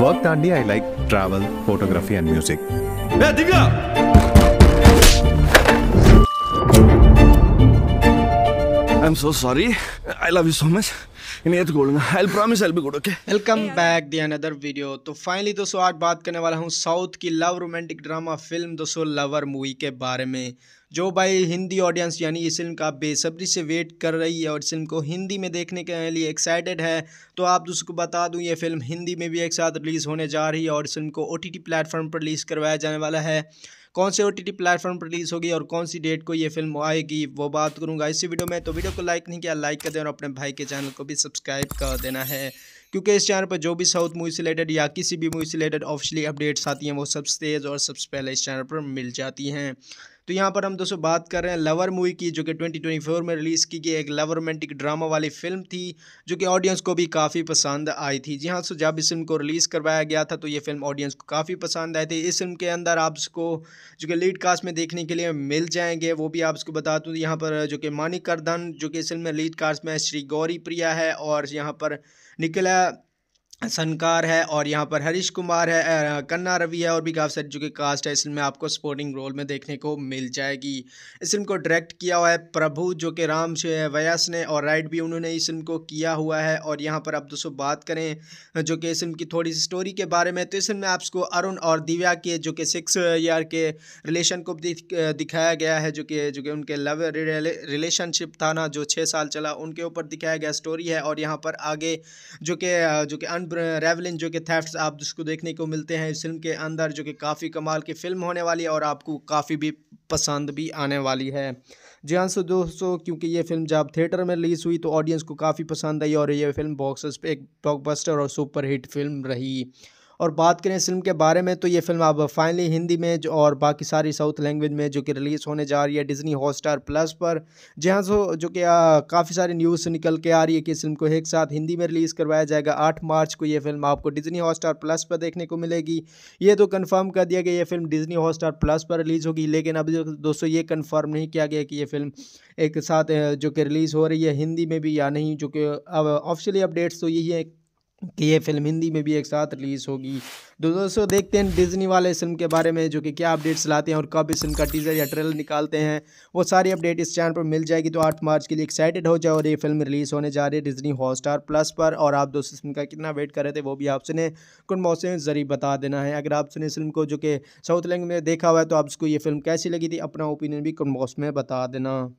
Work Dandi, I like travel, photography, and music. Hey, Divya! I'm so sorry. I love you so much. इन्हें ये तो बोलूंगा I promise I be good okay welcome back the another video तो finally दोस्तों आज बात करने वाला हूँ साउथ की लव रोमांटिक ड्रामा फिल्म दोस्तों लवर मूवी के बारे में जो भाई हिंदी ऑडियंस यानी इस फिल्म का बेसब्री से वेट कर रही है और इस फिल्म को हिंदी में देखने के लिए एक्साइटेड है तो आप दोस्तों को बता दूं ये फिल्म हिंदी में भी एक साथ रिलीज़ होने जा रही है और इस फिल्म को ओ टी प्लेटफॉर्म पर रिलीज़ करवाया जाने वाला है कौन से ओ टी प्लेटफॉर्म पर रिलीज़ होगी और कौन सी डेट को ये फिल्म आएगी वो बात करूँगा इसी वीडियो में तो वीडियो को लाइक नहीं किया लाइक कर दें और अपने भाई के चैनल को भी सब्सक्राइब कर देना है क्योंकि इस चैनल पर जो भी साउथ मूवी से रिलेटेड या किसी भी मूवी से रिलेटेड ऑफिशियली अपडेट्स आती हैं वो सबसे तेज़ और सबसे पहले इस चैनल पर मिल जाती हैं तो यहाँ पर हम दोस्तों बात कर रहे हैं लवर मूवी की जो कि 2024 में रिलीज़ की गई एक लवर रोमांटिक ड्रामा वाली फिल्म थी जो कि ऑडियंस को भी काफ़ी पसंद आई थी जी हाँ सो जब इस फिल्म को रिलीज़ करवाया गया था तो ये फिल्म ऑडियंस को काफ़ी पसंद आई थी इस फिल्म के अंदर आप उसको जो कि लीड कास्ट में देखने के लिए मिल जाएंगे वो भी आप उसको बता दूँ यहाँ पर जो कि मानिक करदन जो कि इस फिल्म में लीड कास्ट में श्री गौरी प्रिया है और यहाँ पर निकला सनकार है और यहाँ पर हरीश कुमार है कन्ना रवि है और भी काफ़ी सारी जो कि कास्ट है इस फिल्म में आपको सपोर्टिंग रोल में देखने को मिल जाएगी इस फिल्म को डायरेक्ट किया हुआ है प्रभु जो कि राम व्यास ने और राइट भी उन्होंने इस फिल्म को किया हुआ है और यहाँ पर आप दोस्तों बात करें जो कि इस फिल्म की थोड़ी सी स्टोरी के बारे में तो इस फिल्म में आपको अरुण और दिव्या के जो कि सिक्स ईयर के रिलेशन को दिखाया गया है जो कि जो कि उनके लव रिलेशनशिप था ना जो छः साल चला उनके ऊपर दिखाया गया स्टोरी है और यहाँ पर आगे जो कि जो कि अन रेवलिन जो कि थेफ्ट आप जिसको देखने को मिलते हैं इस फिल्म के अंदर जो कि काफ़ी कमाल की फ़िल्म होने वाली है और आपको काफ़ी भी पसंद भी आने वाली है जी हाँ सो दोस्तों क्योंकि ये फिल्म जब थिएटर में रिलीज़ हुई तो ऑडियंस को काफ़ी पसंद आई और ये फिल्म बॉक्स पे एक ब्लॉकबस्टर और सुपर हिट फिल्म रही और बात करें इस फिल्म के बारे में तो ये फिल्म अब फाइनली हिंदी में जो और बाकी सारी साउथ लैंग्वेज में जो कि रिलीज़ होने जा रही है डिज़नी हॉटस्टार प्लस पर जी हाँ सो जो कि काफ़ी सारी न्यूज़ निकल के आ रही है कि इस फिल्म को एक साथ हिंदी में रिलीज़ करवाया जाएगा आठ मार्च को ये फिल्म आपको डिज़नी हॉटस्टार प्लस पर देखने को मिलेगी ये तो कन्फर्म कर दिया गया ये फिल्म डिज़नी हॉटस्टार प्लस पर रिलीज़ होगी लेकिन अभी दोस्तों ये कन्फर्म नहीं किया गया कि ये फिल्म एक साथ जो कि रिलीज़ हो रही है हिंदी में भी या नहीं जो कि अब ऑफिशियली अपडेट्स तो यही है कि ये फिल्म हिंदी में भी एक साथ रिलीज़ होगी तो दोस्तों देखते हैं डिज्नी वाले इस फिल्म के बारे में जो कि क्या अपडेट्स लाते हैं और कब इस फिल्म का टीज़र या ट्रेलर निकालते हैं वो सारी अपडेट इस चैनल पर मिल जाएगी तो आठ मार्च के लिए एक्साइटेड हो जाओ और ये फिल्म रिलीज़ होने जा रही है डिज्नी हॉटस्टार प्लस पर और आप दोस्तों फिल्म का कितना वेट कर रहे थे वो भी आप सुने कुछ मौसम जरिए बता देना है अगर आपने इस फिल्म को जो कि साउथ लैंग में देखा हुआ है तो आप ये फिल्म कैसी लगी थी अपना ओपिनियन भी कुछ मौसम में बता देना